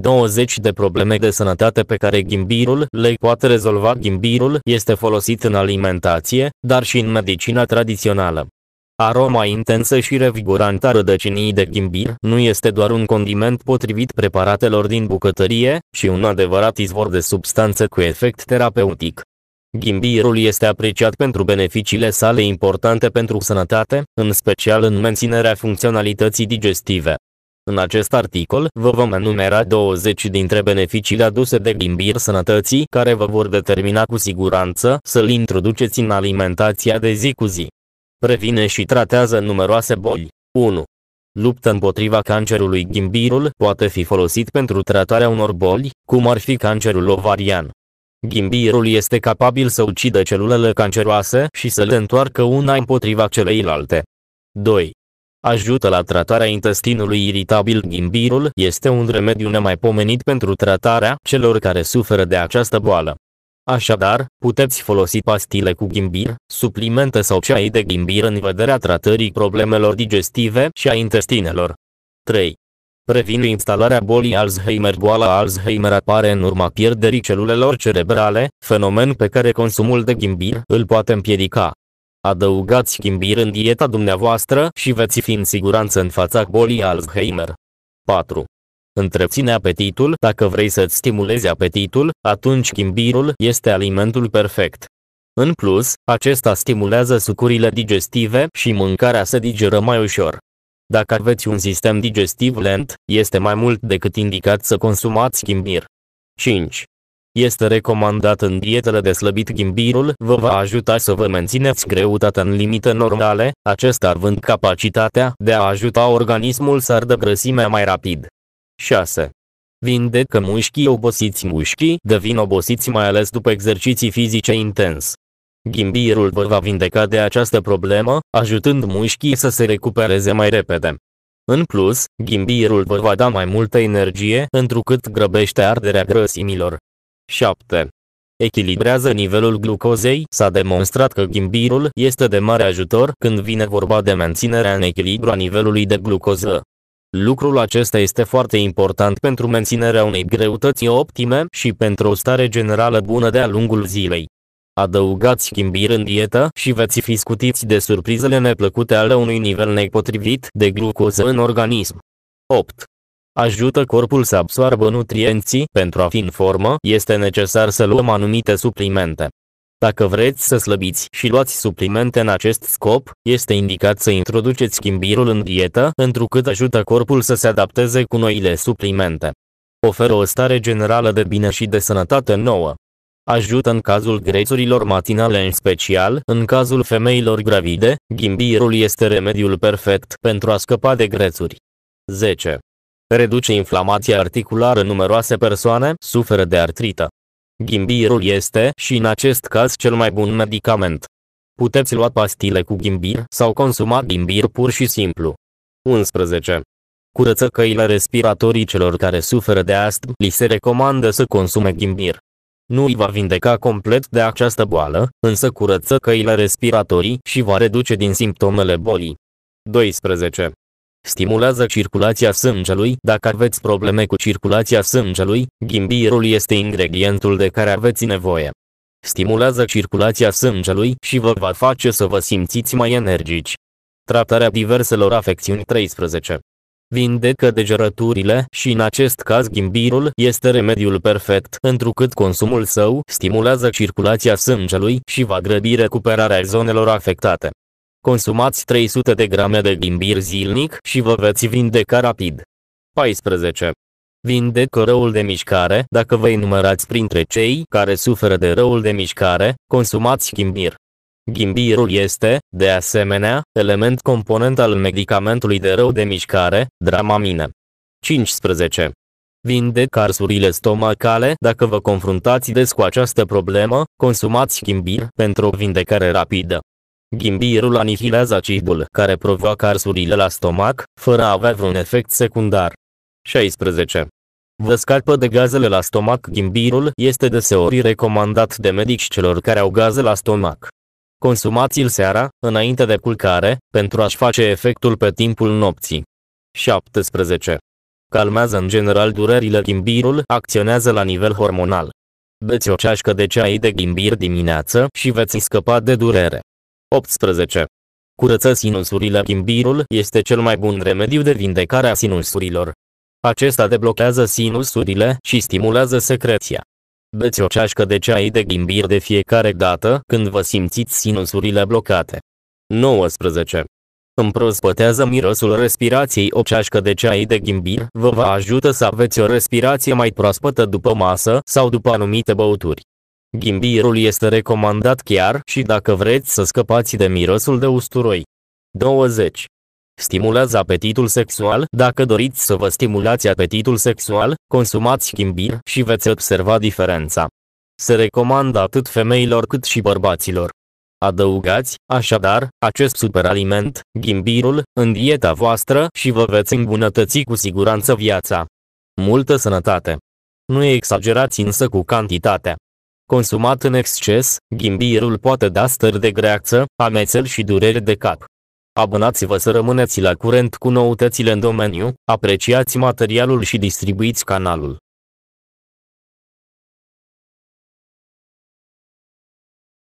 20 de probleme de sănătate pe care ghimbirul le poate rezolva. Ghimbirul este folosit în alimentație, dar și în medicina tradițională. Aroma intensă și revigorantă a rădăcinii de ghimbir nu este doar un condiment potrivit preparatelor din bucătărie, ci un adevărat izvor de substanță cu efect terapeutic. Ghimbirul este apreciat pentru beneficiile sale importante pentru sănătate, în special în menținerea funcționalității digestive. În acest articol, vă vom enumera 20 dintre beneficiile aduse de ghimbir sănătății care vă vor determina cu siguranță să-l introduceți în alimentația de zi cu zi. Previne și tratează numeroase boli. 1. Luptă împotriva cancerului Ghimbirul poate fi folosit pentru tratarea unor boli, cum ar fi cancerul ovarian. Ghimbirul este capabil să ucidă celulele canceroase și să le întoarcă una împotriva celeilalte. 2 ajută la tratarea intestinului iritabil. Ghimbirul este un remediu nemaipomenit pentru tratarea celor care suferă de această boală. Așadar, puteți folosi pastile cu ghimbir, suplimente sau ceai de ghimbir în vederea tratării problemelor digestive și a intestinelor. 3. Previne instalarea bolii Alzheimer. Boala Alzheimer apare în urma pierderii celulelor cerebrale, fenomen pe care consumul de ghimbir îl poate împiedica. Adăugați schimbiri în dieta dumneavoastră și veți fi în siguranță în fața bolii Alzheimer. 4. Întreține apetitul Dacă vrei să-ți stimulezi apetitul, atunci chimbirul este alimentul perfect. În plus, acesta stimulează sucurile digestive și mâncarea se digeră mai ușor. Dacă aveți un sistem digestiv lent, este mai mult decât indicat să consumați chimbir. 5. Este recomandat în dietele de slăbit ghimbirul, vă va ajuta să vă mențineți greutatea în limite normale, acesta având capacitatea de a ajuta organismul să ardă grăsimea mai rapid. 6. Vindecă mușchii obosiți Mușchii devin obosiți mai ales după exerciții fizice intens. Ghimbirul vă va vindeca de această problemă, ajutând mușchii să se recupereze mai repede. În plus, ghimbirul vă va da mai multă energie, întrucât grăbește arderea grăsimilor. 7. Echilibrează nivelul glucozei. S-a demonstrat că ghimbirul este de mare ajutor când vine vorba de menținerea în echilibru a nivelului de glucoză. Lucrul acesta este foarte important pentru menținerea unei greutăți optime și pentru o stare generală bună de-a lungul zilei. Adăugați ghimbir în dietă și veți fi scutiți de surprizele neplăcute ale unui nivel nepotrivit de glucoză în organism. 8 ajută corpul să absoarbă nutrienții. Pentru a fi în formă, este necesar să luăm anumite suplimente. Dacă vreți să slăbiți și luați suplimente în acest scop, este indicat să introduceți schimbirul în dietă, întrucât ajută corpul să se adapteze cu noile suplimente. Oferă o stare generală de bine și de sănătate nouă. Ajută în cazul grețurilor matinale în special, în cazul femeilor gravide, ghimbirul este remediul perfect pentru a scăpa de grețuri. 10 reduce inflamația articulară numeroase persoane suferă de artrită. Ghimbirul este și în acest caz cel mai bun medicament. Puteți lua pastile cu ghimbir sau consuma ghimbir pur și simplu. 11. Curăță căile respiratorii celor care suferă de astm, li se recomandă să consume ghimbir. Nu îi va vindeca complet de această boală, însă curăță căile respiratorii și va reduce din simptomele bolii. 12. Stimulează circulația sângelui. Dacă aveți probleme cu circulația sângelui, ghimbirul este ingredientul de care aveți nevoie. Stimulează circulația sângelui și vă va face să vă simțiți mai energici. Tratarea diverselor afecțiuni 13 vindecă degerăturile și în acest caz ghimbirul este remediul perfect, întrucât consumul său stimulează circulația sângelui și va grăbi recuperarea zonelor afectate. Consumați 300 de grame de ghimbir zilnic și vă veți vindeca rapid. 14. Vindecă răul de mișcare Dacă vă enumerați printre cei care suferă de răul de mișcare, consumați ghimbir. Ghimbirul este, de asemenea, element component al medicamentului de rău de mișcare, dramamine. 15. Vindecă arsurile stomacale Dacă vă confruntați des cu această problemă, consumați ghimbir pentru o vindecare rapidă. Ghimbirul anihilează acidul care provoacă arsurile la stomac, fără a avea vreun efect secundar. 16. Vă scapă de gazele la stomac Ghimbirul este deseori recomandat de medici celor care au gaze la stomac. Consumați-l seara, înainte de culcare, pentru a-și face efectul pe timpul nopții. 17. Calmează în general durerile Ghimbirul acționează la nivel hormonal. Beți o ceașcă de ceai de ghimbir dimineață și veți scăpa de durere. 18. Curăță sinusurile Chimbirul este cel mai bun remediu de vindecare a sinusurilor. Acesta deblochează sinusurile și stimulează secreția. Beți o ceașcă de ceai de ghimbir de fiecare dată când vă simțiți sinusurile blocate. 19. Împrospătează mirosul respirației o ceașcă de ceai de ghimbir vă va ajuta să aveți o respirație mai proaspătă după masă sau după anumite băuturi. Ghimbirul este recomandat chiar și dacă vreți să scăpați de mirosul de usturoi. 20. Stimulează apetitul sexual Dacă doriți să vă stimulați apetitul sexual, consumați ghimbir și veți observa diferența. Se recomandă atât femeilor cât și bărbaților. Adăugați, așadar, acest superaliment, ghimbirul, în dieta voastră și vă veți îmbunătăți cu siguranță viața. Multă sănătate! Nu exagerați însă cu cantitatea. Consumat în exces, ghimbirul poate da stări de greață, amețel și dureri de cap. Abonați-vă să rămâneți la curent cu noutățile în domeniu, apreciați materialul și distribuiți canalul.